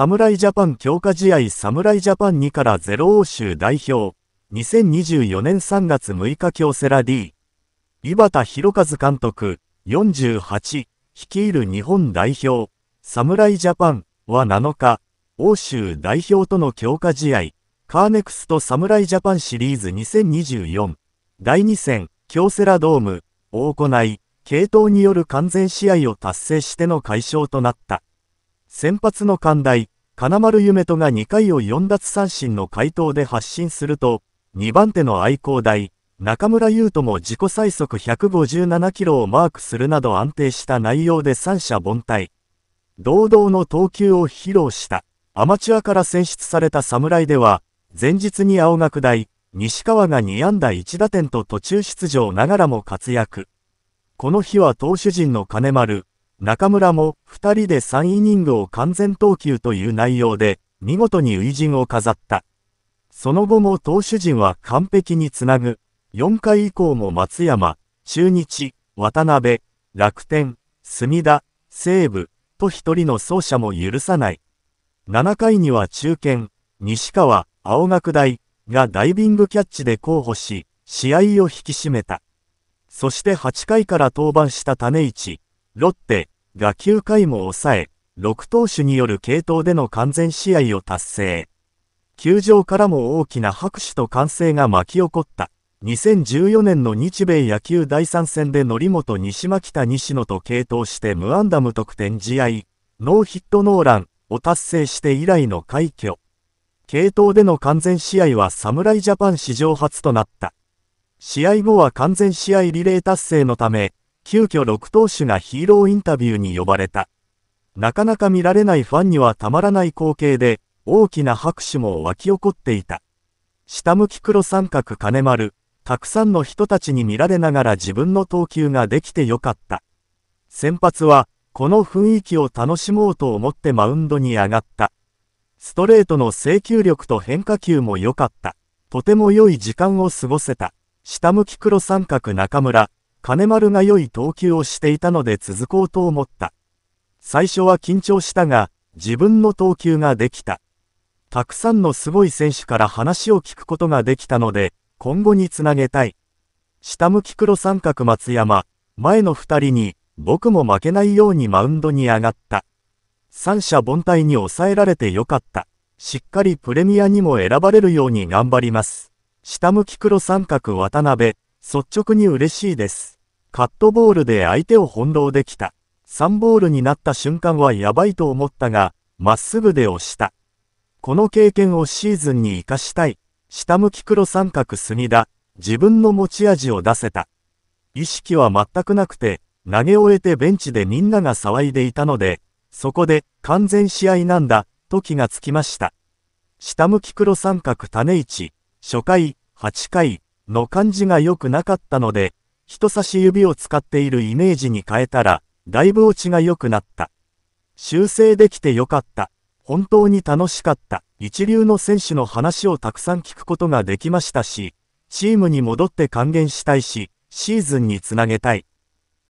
侍ジャパン強化試合侍ジャパン2から0欧州代表、2024年3月6日京セラ D、井端弘和監督、48、率いる日本代表、侍ジャパンは7日、欧州代表との強化試合、カーネクスト侍ジャパンシリーズ2024、第2戦、京セラドーム、を行い、系統による完全試合を達成しての解消となった。先発の寛大、金丸夢斗が2回を4奪三振の回答で発進すると、2番手の愛工大、中村優斗も自己最速157キロをマークするなど安定した内容で三者凡退。堂々の投球を披露した。アマチュアから選出された侍では、前日に青学大、西川が2安打1打点と途中出場ながらも活躍。この日は投手陣の金丸、中村も2人で3イニングを完全投球という内容で、見事に初陣を飾った。その後も投手陣は完璧につなぐ。4回以降も松山、中日、渡辺、楽天、墨田、西武、と一人の走者も許さない。7回には中堅、西川、青学大がダイビングキャッチで候補し、試合を引き締めた。そして8回から登板した種市、ロッテ、が9回も抑え、6投手による継投での完全試合を達成。球場からも大きな拍手と歓声が巻き起こった。2014年の日米野球第3戦で則本西牧田西野と継投して無安打無得点試合、ノーヒットノーランを達成して以来の快挙。継投での完全試合は侍ジャパン史上初となった。試合後は完全試合リレー達成のため、急遽6投手がヒーローインタビューに呼ばれた。なかなか見られないファンにはたまらない光景で、大きな拍手も沸き起こっていた。下向き黒三角金丸、たくさんの人たちに見られながら自分の投球ができてよかった。先発は、この雰囲気を楽しもうと思ってマウンドに上がった。ストレートの制球力と変化球も良かった。とても良い時間を過ごせた。下向き黒三角中村、金丸が良い投球をしていたので続こうと思った。最初は緊張したが、自分の投球ができた。たくさんのすごい選手から話を聞くことができたので、今後につなげたい。下向き黒三角松山、前の2人に、僕も負けないようにマウンドに上がった。三者凡退に抑えられてよかった。しっかりプレミアにも選ばれるように頑張ります。下向き黒三角渡辺、率直に嬉しいです。カットボールで相手を翻弄できた。3ボールになった瞬間はやばいと思ったが、まっすぐで押した。この経験をシーズンに活かしたい。下向き黒三角墨田、自分の持ち味を出せた。意識は全くなくて、投げ終えてベンチでみんなが騒いでいたので、そこで完全試合なんだ、と気がつきました。下向き黒三角種市、初回、8回の感じが良くなかったので、人差し指を使っているイメージに変えたら、だいぶ落ちが良くなった。修正できて良かった。本当に楽しかった。一流の選手の話をたくさん聞くことができましたし、チームに戻って還元したいし、シーズンにつなげたい。